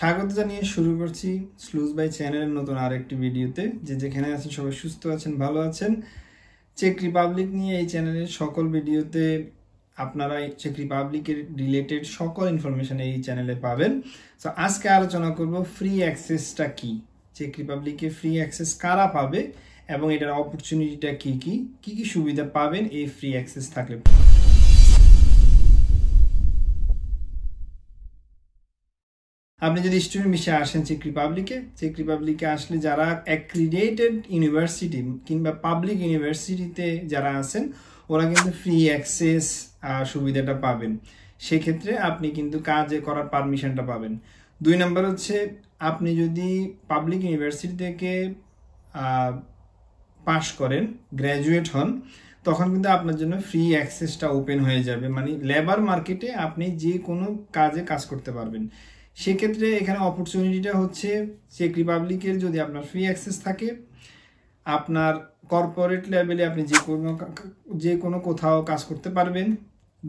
স্বাগত জানিয়ে শুরু করছি স্লুজ বাই চ্যানেলের নতুন আরেকটি ভিডিওতে যে যেখানে আছেন সবাই সুস্থ আছেন ভালো আছেন চেক রিপাবলিক নিয়ে এই চ্যানেলের সকল ভিডিওতে আপনারা চেক রিপাবলিকের রিলেটেড সকল ইনফরমেশান এই চ্যানেলে পাবেন সো আজকে আলোচনা করব ফ্রি অ্যাক্সেসটা কি চেক রিপাবলিকে ফ্রি অ্যাক্সেস কারা পাবে এবং এটার অপরচুনিটিটা কি কি কি সুবিধা পাবেন এই ফ্রি অ্যাক্সেস থাকলে আপনি যদি স্টুডেন্ট মিশে আসেন চেক রিপাবলিকে চেক রিপাবলিকে আসলে যারা অ্যাক্রিডেটেড ইউনিভার্সিটি কিংবা পাবলিক ইউনিভার্সিটিতে যারা আছেন ওরা কিন্তু ফ্রি অ্যাক্সেস সুবিধাটা পাবেন সেক্ষেত্রে আপনি কিন্তু কাজে করার পারমিশনটা পাবেন দুই নম্বর হচ্ছে আপনি যদি পাবলিক ইউনিভার্সিটি থেকে পাশ করেন গ্র্যাজুয়েট হন তখন কিন্তু আপনার জন্য ফ্রি অ্যাক্সেসটা ওপেন হয়ে যাবে মানে লেবার মার্কেটে আপনি যে কোনো কাজে কাজ করতে পারবেন সেক্ষেত্রে এখানে অপরচুনিটিটা হচ্ছে চেক রিপাবলিকের যদি আপনার ফ্রি অ্যাক্সেস থাকে আপনার কর্পোরেট লেভেলে আপনি যে কোনো যে কোনো কোথাও কাজ করতে পারবেন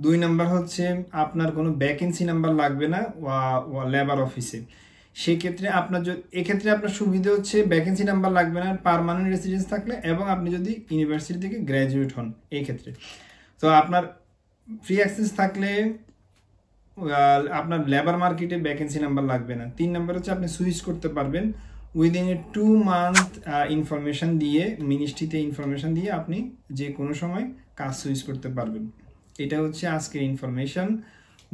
দুই নাম্বার হচ্ছে আপনার কোনো ভ্যাকেন্সি নাম্বার লাগবে না লেবার অফিসে সেক্ষেত্রে আপনার এক্ষেত্রে আপনার সুবিধা হচ্ছে ভ্যাকেন্সি নাম্বার লাগবে না পারমানেন্ট রেসিডেন্স থাকলে এবং আপনি যদি ইউনিভার্সিটি থেকে গ্র্যাজুয়েট হন এই ক্ষেত্রে তো আপনার ফ্রি অ্যাক্সেস থাকলে আপনার লেবার মার্কেটে ভ্যাকেন্সি নাম্বার লাগবে না তিন নাম্বার হচ্ছে আপনি সুইচ করতে পারবেন within a two month information দিয়ে মিনিস্ট্রিতে ইনফরমেশান দিয়ে আপনি যে কোনো সময় কাজ সুইচ করতে পারবেন এটা হচ্ছে আজকের ইনফরমেশান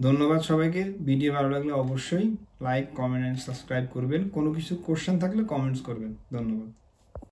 ধন্যবাদ সবাইকে ভিডিও ভালো লাগলে অবশ্যই লাইক কমেন্ট অ্যান্ড সাবস্ক্রাইব করবেন কোনো কিছু কোশ্চেন থাকলে কমেন্টস করবেন ধন্যবাদ